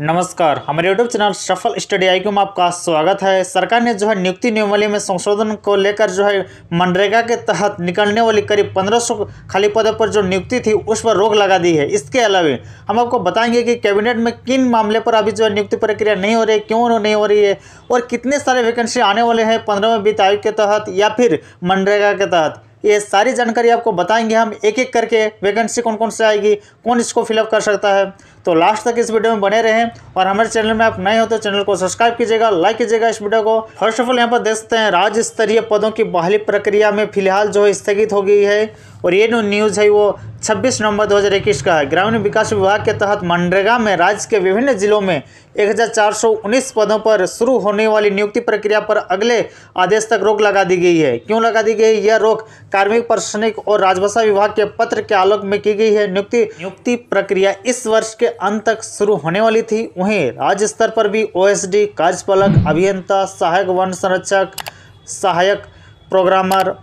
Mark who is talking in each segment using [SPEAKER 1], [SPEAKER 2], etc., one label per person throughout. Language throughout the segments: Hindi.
[SPEAKER 1] नमस्कार हमारे यूट्यूब चैनल सफल स्टडी आई में आपका स्वागत है सरकार ने जो है नियुक्ति नियमावली में संशोधन को लेकर जो है मनरेगा के तहत निकलने वाली करीब 1500 खाली पदों पर जो नियुक्ति थी उस पर रोक लगा दी है इसके अलावा हम आपको बताएंगे कि कैबिनेट में किन मामले पर अभी जो है नियुक्ति प्रक्रिया नहीं हो रही क्यों नहीं हो रही है और कितने सारे वैकेंसी आने वाले हैं पंद्रहवें वित्त आयोग के तहत या फिर मनरेगा के तहत ये सारी जानकारी आपको बताएंगे हम एक एक करके वैकेंसी कौन कौन से आएगी कौन इसको फिलअप कर सकता है तो लास्ट तक इस वीडियो में बने रहें और हमारे चैनल में आप नए हो तो चैनल को सब्सक्राइब कीजिएगा लाइक कीजिएगा इस वीडियो को फर्स्ट ऑफ ऑल यहाँ पर देख सकते हैं राज्य स्तरीय पदों की बहाली प्रक्रिया में फिलहाल जो है स्थगित हो गई है और ये जो न्यूज़ है वो 26 नवंबर 2021 का है ग्रामीण विकास विभाग के तहत मनरेगा में राज्य के विभिन्न जिलों में 1419 पदों पर शुरू होने वाली नियुक्ति प्रक्रिया पर अगले आदेश तक रोक लगा दी गई है क्यों लगा दी गई यह रोक कार्मिक प्रशासनिक और राजभाषा विभाग के पत्र के आलोक में की गई है नियुक्ति नियुक्ति प्रक्रिया इस वर्ष के अंत तक शुरू होने वाली थी वहीं राज्य स्तर पर भी ओ कार्यपालक अभियंता सहायक वन संरक्षक सहायक प्रोग्रामर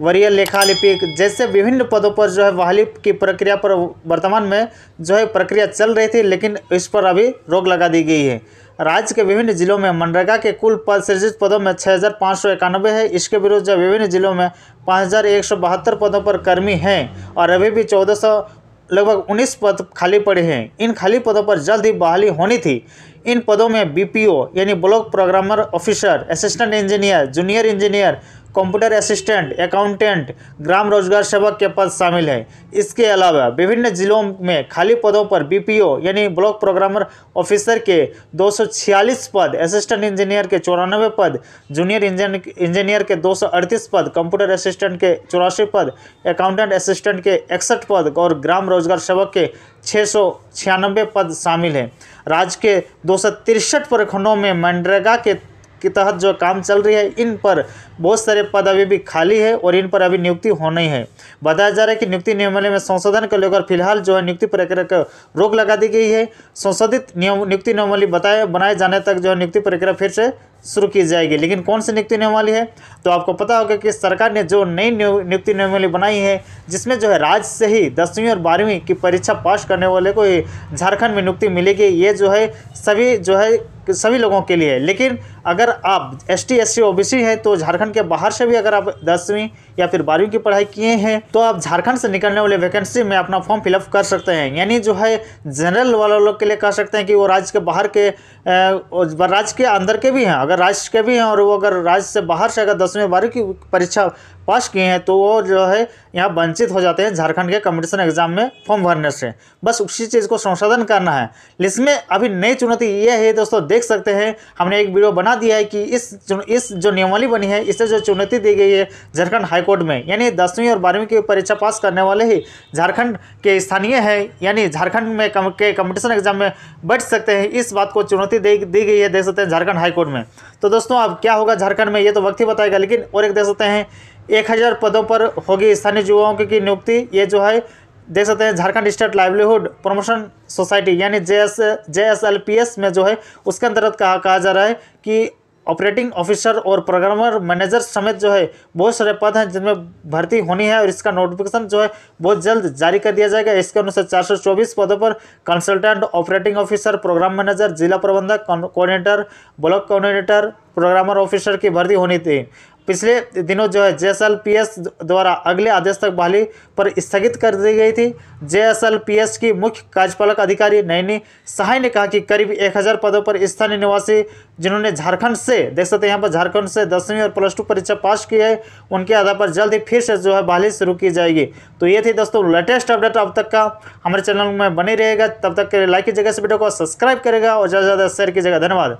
[SPEAKER 1] वरीय लेखा लिपिक जैसे विभिन्न पदों पर जो है बहाली की प्रक्रिया पर वर्तमान में जो है प्रक्रिया चल रही थी लेकिन इस पर अभी रोक लगा दी गई है राज्य के विभिन्न जिलों में मनरेगा के कुल पद सृजित पदों में छः है इसके विरुद्ध जो विभिन्न जिलों में पाँच पदों पर कर्मी हैं और अभी भी चौदह लगभग 19 पद खाली पड़े हैं इन खाली पदों पर जल्द ही बहाली होनी थी इन पदों में बीपीओ यानी block programmer officer assistant engineer junior engineer computer assistant accountant ग्राम रोजगार सेवक के पद शामिल हैं इसके अलावा विभिन्न जिलों में खाली पदों पर बीपीओ यानी ब्लॉक प्रोग्रामर ऑफिसर के 246 पद असिस्टेंट इंजीनियर के चौरानवे पद जूनियर इंजीनियर के 238 पद कंप्यूटर असिस्टेंट के चौरासी पद अकाउंटेंट असिस्टेंट के इकसठ पद और ग्राम रोजगार सेवक के छः पद शामिल हैं राज्य के दो प्रखंडों में मनरेगा के के तहत जो काम चल रही है इन पर बहुत सारे पद अभी भी खाली है और इन पर अभी नियुक्ति होनी है बताया जा रहा है कि नियुक्ति नियमावली में संशोधन को लेकर फिलहाल जो है नियुक्ति प्रक्रिया को रोक लगा दी गई है संशोधित नियम नियुक्ति नियमावली बताए बनाए जाने तक जो है नियुक्ति प्रक्रिया फिर से शुरू की जाएगी लेकिन कौन सी नियुक्ति नियमावली है तो आपको पता होगा कि सरकार ने जो नई नियुक्ति नियमावली बनाई है जिसमें जो है राज्य से ही दसवीं और बारहवीं की परीक्षा पास करने वाले को झारखंड में नियुक्ति मिलेगी ये जो है सभी जो है सभी लोगों के लिए लेकिन अगर आप S T S C O B C हैं तो झारखंड के बाहर से भी अगर आप दसवीं या फिर बारहवीं की पढ़ाई किए हैं तो आप झारखंड से निकलने वाले वैकेंसी में अपना फॉर्म फिलअप कर सकते हैं यानी जो है जनरल वाले लोग के लिए कह सकते हैं कि वो राज्य के बाहर के राज्य के अंदर के भी हैं अगर अगर राज्य के भी हैं और वो अगर राज्य से बाहर से अगर दसवीं बारहवीं की परीक्षा पास किए हैं तो वो जो है यहाँ वंचित हो जाते हैं झारखंड के कंपटीशन एग्जाम में फॉर्म भरने से बस उसी चीज़ को संशोधन करना है इसमें अभी नई चुनौती ये है दोस्तों देख सकते हैं हमने एक वीडियो बना दिया है कि इस इस जो नियमावली बनी है इससे जो चुनौती दी गई है झारखंड हाईकोर्ट में यानी दसवीं और बारहवीं की परीक्षा पास करने वाले ही झारखंड के स्थानीय है यानी झारखंड में कम, के कम्पिटिशन एग्जाम में बैठ सकते हैं इस बात को चुनौती दी गई है देख सकते हैं झारखंड हाईकोर्ट में तो दोस्तों अब क्या होगा झारखंड में ये तो वक्त ही बताएगा लेकिन और एक देख सकते हैं एक हज़ार पदों पर होगी स्थानीय युवाओं की नियुक्ति ये जो है देख सकते हैं Jharkhand state livelihood promotion society यानी J S J S L P S में जो है उसके अंतर्गत कहा कहा जा रहा है कि ऑपरेटिंग ऑफिसर और प्रोग्रामर मैनेजर समेत जो है बहुत सारे पद हैं जिनमें भर्ती होनी है और इसका नोटिफिकेशन जो है बहुत जल्द जारी कर दिया जाएगा इसके अनुसार चौबीस पदों पर consultant operating officer program manager जिला प्रबंधक coordinator block coordinator programmer officer की भर्ती होनी थी पिछले दिनों जो है जेएसएलपीएस द्वारा अगले आदेश तक बहाली पर स्थगित कर दी गई थी जेएसएलपीएस की मुख्य कार्यपालक अधिकारी नैनी सहाय ने कहा कि करीब 1000 पदों पर स्थानीय निवासी जिन्होंने झारखंड से देख सकते हैं यहाँ पर झारखंड से दसवीं और प्लस टू परीक्षा पास की है उनके आधार पर जल्द ही फिर से जो है बहाली शुरू की जाएगी तो ये थी दोस्तों लेटेस्ट अपडेट अब तक का हमारे चैनल में बने रहेगा तब तक के लिए लाइक कीजिएगा इस वीडियो को सब्सक्राइब करेगा और ज़्यादा से ज़्यादा शेयर कीजिएगा धन्यवाद